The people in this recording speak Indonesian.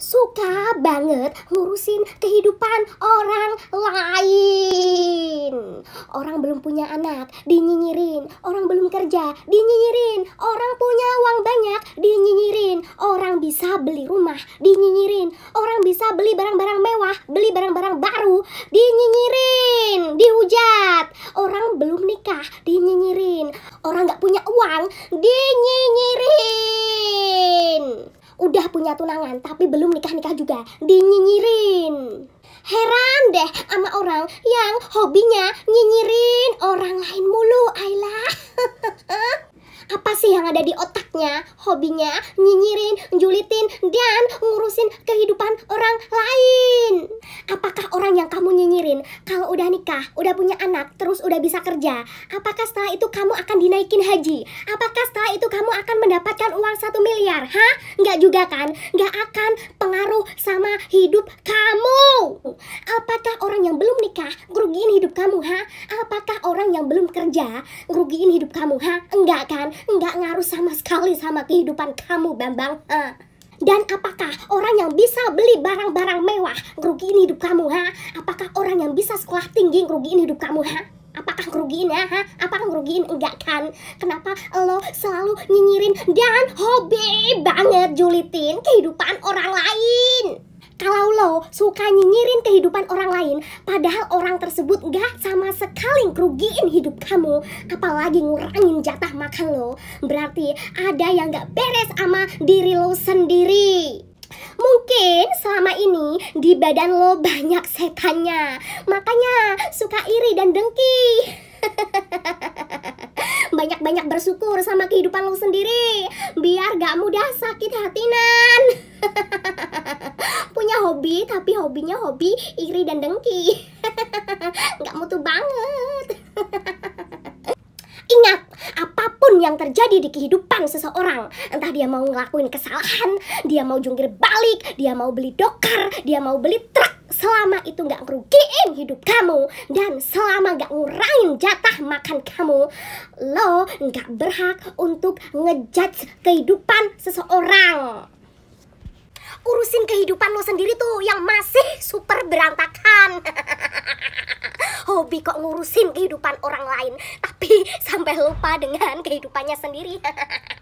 suka banget ngurusin kehidupan orang lain. Orang belum punya anak, dinyinyirin. Orang belum kerja, dinyinyirin. Orang punya uang banyak, dinyinyirin. Orang bisa beli rumah, dinyinyirin. Orang bisa beli barang-barang mewah, beli barang-barang baru, dinyinyirin, dihujat. Orang belum nikah, dinyinyirin. Orang gak punya uang, dinyinyirin udah punya tunangan tapi belum nikah-nikah juga dinyinyirin. Heran deh sama orang yang hobinya nyinyirin orang lain mulu, Ayla. Apa sih yang ada di otaknya? Hobinya nyinyirin, julitin, dan ngurusin kehidupan orang lain. Apakah orang yang kamu nyinyirin kalau udah nikah, udah punya anak, terus udah bisa kerja? Apakah setelah itu kamu akan dinaikin haji? Apakah setelah kamu akan mendapatkan uang satu miliar, hah? Nggak juga kan? Nggak akan pengaruh sama hidup kamu. Apakah orang yang belum nikah ngerugiin hidup kamu, hah? Apakah orang yang belum kerja ngerugiin hidup kamu, hah? Enggak kan? enggak ngaruh sama sekali sama kehidupan kamu, Bambang. Uh. Dan apakah orang yang bisa beli barang-barang mewah ngerugiin hidup kamu, ha? Apakah orang yang bisa sekolah tinggi ngerugiin hidup kamu, ha? apakah ngerugiin ya ha? apakah ngerugiin enggak kan kenapa lo selalu nyinyirin dan hobi banget julitin kehidupan orang lain kalau lo suka nyinyirin kehidupan orang lain padahal orang tersebut enggak sama sekali rugiin hidup kamu apalagi ngurangin jatah makan lo berarti ada yang gak beres sama diri lo sendiri Mungkin selama ini di badan lo banyak setannya, makanya suka iri dan dengki. Banyak-banyak bersyukur sama kehidupan lo sendiri, biar gak mudah sakit hatinan. Punya hobi, tapi hobinya hobi iri dan dengki. gak mutu banget. Ingat, yang terjadi di kehidupan seseorang entah dia mau ngelakuin kesalahan dia mau jungkir balik dia mau beli dokar dia mau beli truk selama itu nggak ngerugiin hidup kamu dan selama nggak ngurangin jatah makan kamu lo nggak berhak untuk ngejudge kehidupan seseorang urusin kehidupan lo sendiri tuh yang masih super berantakan hobi kok ngurusin kehidupan orang lain tapi sampai lupa dengan kehidupannya sendiri